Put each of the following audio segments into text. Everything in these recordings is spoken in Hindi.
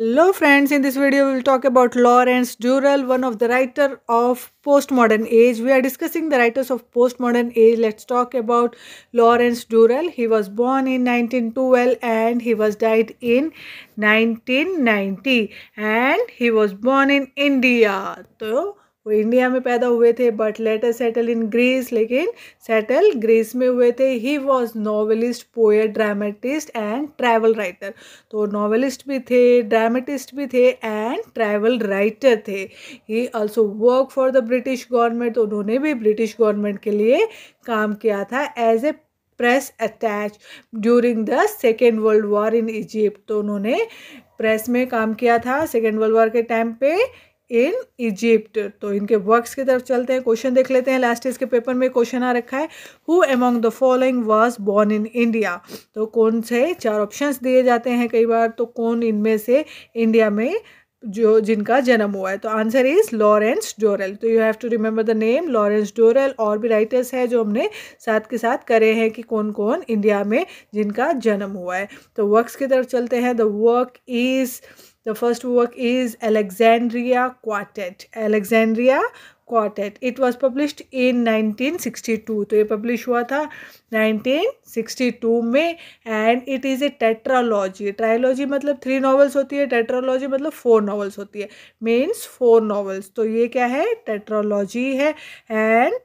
Hello friends, in this video we will talk about Lawrence Durrell, one of the writer of postmodern age. We are discussing the writers of postmodern age. Let's talk about Lawrence Durrell. He was born in 1912 and he was died in 1990 and he was born in India. So वो इंडिया में पैदा हुए थे but later settle in Greece लेकिन सेटल ग्रीस में हुए थे he was novelist poet dramatist and travel writer तो नॉवलिस्ट भी थे ड्रामेटिस्ट भी थे एंड ट्रैवल राइटर थे he also work for the British government उन्होंने भी ब्रिटिश गवर्नमेंट के लिए काम किया था as a press attache during the second world war in Egypt तो उन्होंने प्रेस में काम किया था सेकेंड वर्ल्ड वॉर के टाइम पे इन इजिप्ट तो इनके वर्क्स की तरफ चलते हैं क्वेश्चन देख लेते हैं लास्ट इसके पेपर में क्वेश्चन आ रखा है who among the following was born in India तो कौन से चार ऑप्शंस दिए जाते हैं कई बार तो कौन इनमें से इंडिया में जो जिनका जन्म हुआ है तो आंसर इज लॉरेंस डोरेल तो you have to remember the name Lawrence Durrell और भी राइटर्स हैं जो हमने साथ के साथ करे हैं कि कौन कौन इंडिया में जिनका जन्म हुआ है तो वर्क्स की तरफ चलते हैं the work is The first work is Alexandria Quartet. Alexandria Quartet. It was published in 1962. to so, ye publish hua tha 1962 mein and it is a tetralogy. Trilogy matlab three novels hoti hai tetralogy matlab four novels hoti hai means four novels. तो ye kya hai tetralogy hai and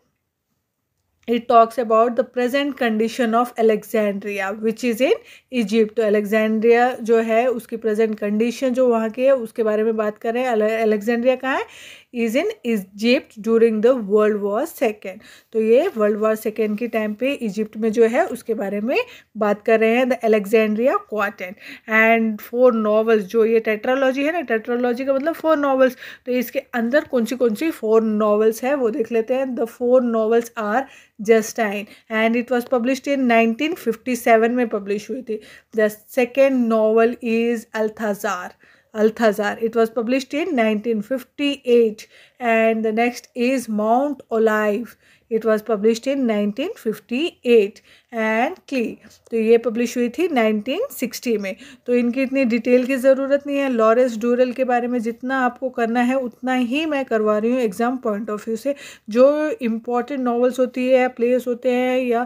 it talks about the present condition of Alexandria which is in Egypt to Alexandria jo hai uski present condition jo wahan ki hai uske bare mein baat kar rahe hain Alexandria kahan hai is in Egypt during the world war second तो ये वर्ल्ड वॉर सेकेंड के टाइम पे इजिप्ट में जो है उसके बारे में बात कर रहे हैं द एलेक्जेंड्रिया क्वाटन एंड फोर नॉवल्स जो ये टेट्रोलॉजी है ना टेट्रोलॉजी का मतलब फोर नॉवल्स तो इसके अंदर कौन सी कौन सी फोर नॉवल्स हैं वो देख लेते हैं the four novels are Justine and it was published in seven में पब्लिश हुई थी the second novel is Balthazar Althazar. It was published in 1958 and the next is Mount Olive. It was published in 1958 and Clea तो ये पब्लिश हुई थी 1960 में तो इनकी इतनी डिटेल की ज़रूरत नहीं है लॉरेंस डूरल के बारे में जितना आपको करना है उतना ही मैं करवा रही हूँ एग्ज़ाम पॉइंट ऑफ व्यू से जो इम्पॉर्टेंट नावल्स होती है प्लेस होते हैं या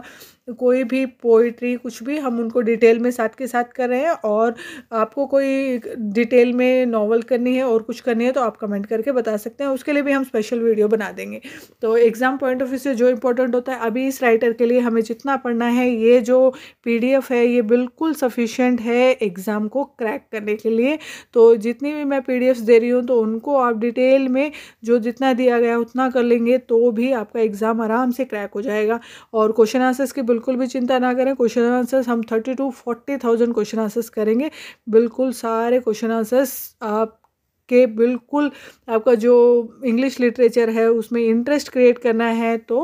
कोई भी पोइट्री कुछ भी हम उनको डिटेल में साथ के साथ कर रहे हैं और आपको कोई डिटेल में नॉवल करनी है और कुछ करनी है तो आप कमेंट करके बता सकते हैं उसके लिए भी हम स्पेशल वीडियो बना देंगे तो एग्ज़ाम पॉइंट ऑफ व्यू से जो इम्पोर्टेंट होता है अभी इस राइटर के लिए हमें जितना पढ़ना है ये जो पी है ये बिल्कुल सफिशेंट है एग्ज़ाम को क्रैक करने के लिए तो जितनी भी मैं पी दे रही हूँ तो उनको आप डिटेल में जो जितना दिया गया उतना कर लेंगे तो भी आपका एग्ज़ाम आराम से क्रैक हो जाएगा और क्वेश्चन आंसर्स के बिल्कुल भी चिंता ना करें क्वेश्चन आंसर्स हम thirty two forty thousand question answers करेंगे बिल्कुल सारे क्वेश्चन आंसर्स आप के बिल्कुल आपका जो इंग्लिश लिटरेचर है उसमें इंटरेस्ट क्रिएट करना है तो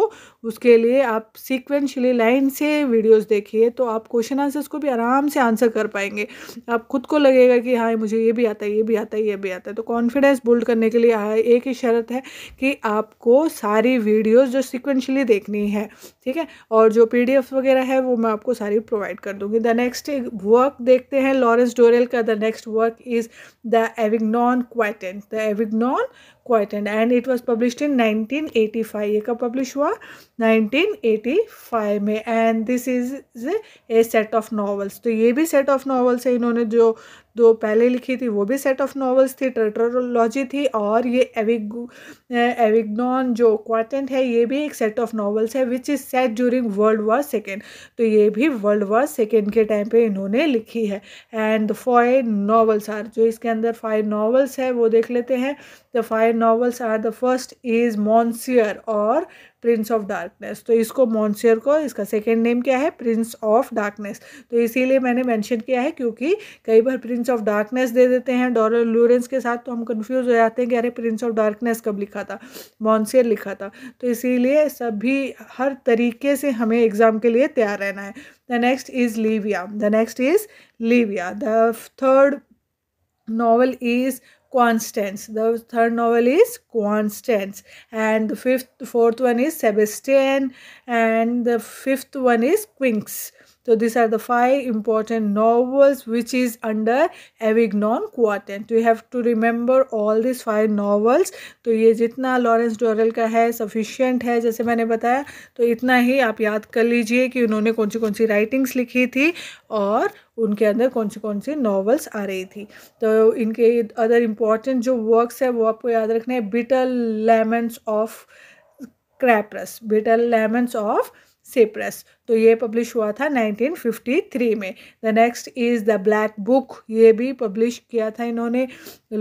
उसके लिए आप सीक्वेंशली लाइन से वीडियोस देखिए तो आप क्वेश्चन आंसर्स को भी आराम से आंसर कर पाएंगे आप खुद को लगेगा कि हाँ मुझे ये भी आता है ये भी आता है ये भी आता है तो कॉन्फिडेंस बिल्ड करने के लिए हाँ एक ही शर्त है कि आपको सारी वीडियोज़ जो सिक्वेंशली देखनी है ठीक है और जो पी वगैरह है वो मैं आपको सारी प्रोवाइड कर दूँगी द नेक्स्ट वर्क देखते हैं लॉरेंस डोरेल का the next work is the Avignon quintet the Avignon quintet and it was publish in five ये कब पब्लिश हुआ 1985 में and this is a set of novels तो ये भी सेट ऑफ नावल्स है इन्होंने जो दो पहले लिखी थी वो भी सेट ऑफ नॉवल्स थी ट्रेटरोलॉजी थी और ये एविग एविग्नॉन जो क्वार्टेंट है ये भी एक सेट ऑफ नॉवल्स है which is set during world war second तो ये भी वर्ल्ड वॉर सेकेंड के टाइम पे इन्होंने लिखी है and the five novels are जो इसके अंदर फाइव नावल्स है वो देख लेते हैं the five novels are the first is Monsieur or prince of darkness तो इसको मॉन्सियर को इसका सेकेंड नेम क्या है प्रिंस ऑफ डार्कनेस तो इसीलिए मैंने मैंशन किया है क्योंकि कई बार प्रिंस प्रिंस ऑफ डार्कनेस दे देते हैं डॉरल लूरेंस के साथ तो हम कन्फ्यूज हो जाते हैं कि अरे प्रिंस ऑफ डार्कनेस कब लिखा था मॉन्सियर लिखा था तो इसीलिए सभी हर तरीके से हमें एग्ज़ाम के लिए तैयार रहना है the next is Livia the next is Livia the third novel is Constance. The third novel is Constance, and the fifth fourth one is Sebastian and the fifth one is Quinx तो this are the five important novels which is under Avignon quintet to have to remember all this five novels तो ये जितना लॉरेंस डोरल का है सफिशियंट है जैसे मैंने बताया तो इतना ही आप याद कर लीजिए कि उन्होंने कौन सी कौन सी राइटिंग्स लिखी थी और उनके अंदर कौन सी कौन सी नॉवल्स आ रही थी तो इनके अदर इम्पॉर्टेंट जो वर्क्स है वो आपको याद रखना है bitter lemons of Cyprus bitter lemons of Cyprus तो ये पब्लिश हुआ था 1953 में the next is the black book ये भी पब्लिश किया था इन्होंने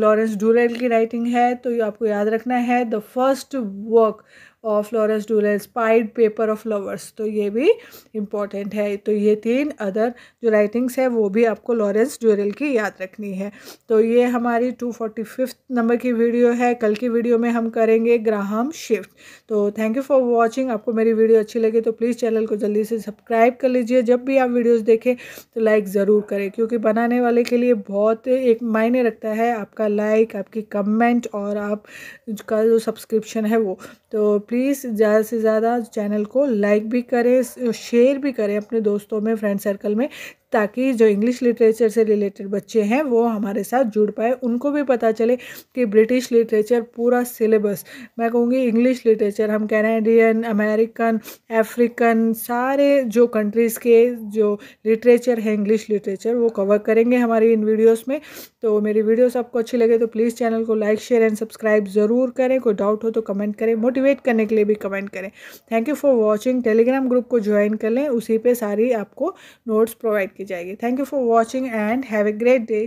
लॉरेंस डूरेल की राइटिंग है तो ये आपको याद रखना है the first work of Lawrence Durrell pied piper of lovers तो ये भी इम्पॉर्टेंट है तो ये तीन अदर जो राइटिंग्स है वो भी आपको लॉरेंस डूरेल की याद रखनी है तो ये हमारी टू फोर्टी फिफ्थ नंबर की वीडियो है कल की वीडियो में हम करेंगे ग्राहम शिफ्ट तो थैंक यू फॉर वॉचिंग आपको मेरी वीडियो अच्छी लगी तो प्लीज़ चैनल को जल्दी से सब्सक्राइब कर लीजिए जब भी आप वीडियोस देखें तो लाइक ज़रूर करें क्योंकि बनाने वाले के लिए बहुत एक मायने रखता है आपका लाइक आपकी कमेंट और आप का जो सब्सक्रिप्शन है वो तो प्लीज़ ज़्यादा से ज़्यादा चैनल को लाइक भी करें शेयर भी करें अपने दोस्तों में फ्रेंड सर्कल में ताकि जो इंग्लिश लिटरेचर से रिलेटेड बच्चे हैं वो हमारे साथ जुड़ पाए उनको भी पता चले कि ब्रिटिश लिटरेचर पूरा सिलेबस मैं कहूँगी इंग्लिश लिटरेचर हम कैनेडियन अमेरिकन अफ्रीकन सारे जो कंट्रीज़ के जो लिटरेचर है इंग्लिश लिटरेचर वो कवर करेंगे हमारी इन वीडियोस में तो मेरी वीडियोस आपको अच्छी लगे तो प्लीज़ चैनल को लाइक शेयर एंड सब्सक्राइब ज़रूर करें कोई डाउट हो तो कमेंट करें मोटिवेट करने के लिए भी कमेंट करें thank you for watching Telegram group को ज्वाइन कर लें उसी पर सारी आपको नोट्स प्रोवाइड की जाएगी thank you for watching and have a great day